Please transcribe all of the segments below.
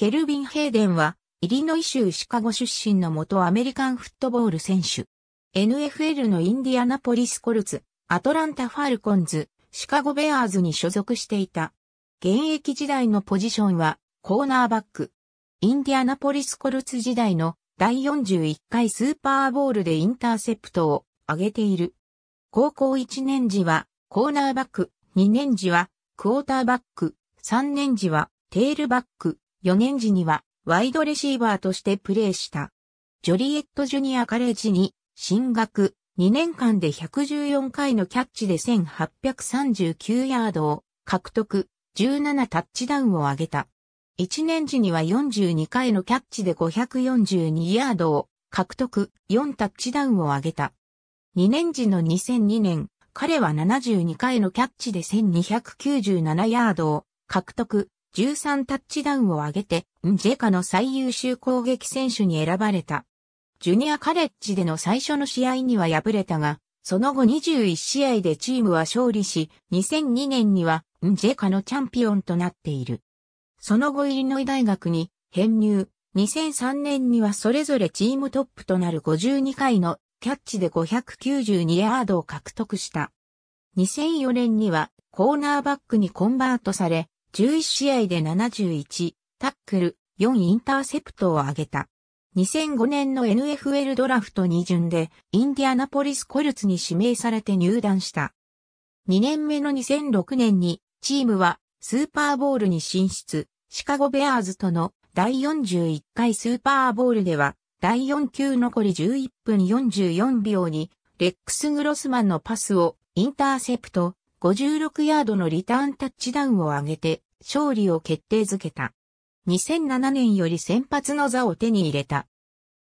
ケルビン・ヘイデンは、イリノイ州シカゴ出身の元アメリカンフットボール選手。NFL のインディアナポリス・コルツ、アトランタ・ファルコンズ、シカゴ・ベアーズに所属していた。現役時代のポジションは、コーナーバック。インディアナポリス・コルツ時代の第41回スーパーボールでインターセプトを上げている。高校1年時は、コーナーバック、2年時は、クォーターバック、3年時は、テールバック、4年時にはワイドレシーバーとしてプレーした。ジョリエットジュニアカレッジに進学2年間で114回のキャッチで1839ヤードを獲得、17タッチダウンを上げた。1年時には42回のキャッチで542ヤードを獲得、4タッチダウンを上げた。2年時の2002年、彼は72回のキャッチで1297ヤードを獲得、13タッチダウンを挙げて、ンジェカの最優秀攻撃選手に選ばれた。ジュニアカレッジでの最初の試合には敗れたが、その後21試合でチームは勝利し、2002年には、ンジェカのチャンピオンとなっている。その後イリノイ大学に編入、2003年にはそれぞれチームトップとなる52回のキャッチで592ヤードを獲得した。2004年にはコーナーバックにコンバートされ、11試合で71、タックル、4インターセプトを挙げた。2005年の NFL ドラフト2巡でインディアナポリスコルツに指名されて入団した。2年目の2006年にチームはスーパーボールに進出、シカゴベアーズとの第41回スーパーボールでは第4球残り11分44秒にレックス・グロスマンのパスをインターセプト、56ヤードのリターンタッチダウンを上げて、勝利を決定づけた。2007年より先発の座を手に入れた。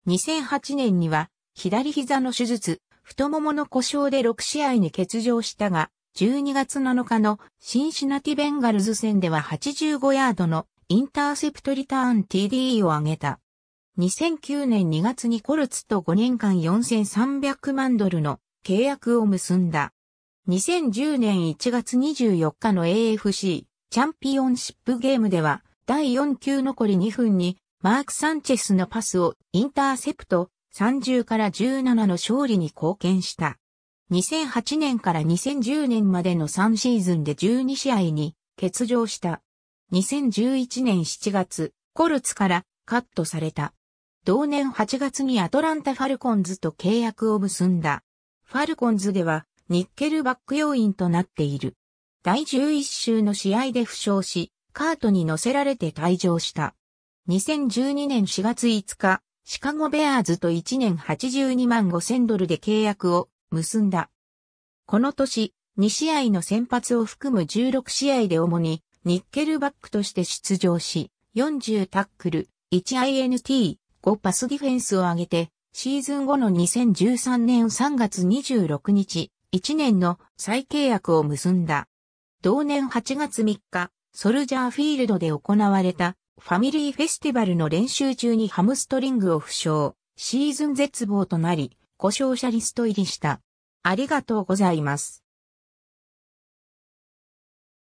2008年には、左膝の手術、太ももの故障で6試合に欠場したが、12月7日のシンシナティベンガルズ戦では85ヤードのインターセプトリターン TDE を挙げた。2009年2月にコルツと5年間4300万ドルの契約を結んだ。2010年1月24日の AFC チャンピオンシップゲームでは、第4球残り2分に、マーク・サンチェスのパスをインターセプト30から17の勝利に貢献した。2008年から2010年までの3シーズンで12試合に欠場した。2011年7月、コルツからカットされた。同年8月にアトランタ・ファルコンズと契約を結んだ。ファルコンズではニッケルバック要因となっている。第11週の試合で負傷し、カートに乗せられて退場した。2012年4月5日、シカゴベアーズと1年82万5千ドルで契約を結んだ。この年、2試合の先発を含む16試合で主にニッケルバックとして出場し、40タックル、1INT、5パスディフェンスを上げて、シーズン後の2013年3月26日、1年の再契約を結んだ。同年8月3日、ソルジャーフィールドで行われたファミリーフェスティバルの練習中にハムストリングを負傷、シーズン絶望となり、故障者リスト入りした。ありがとうございます。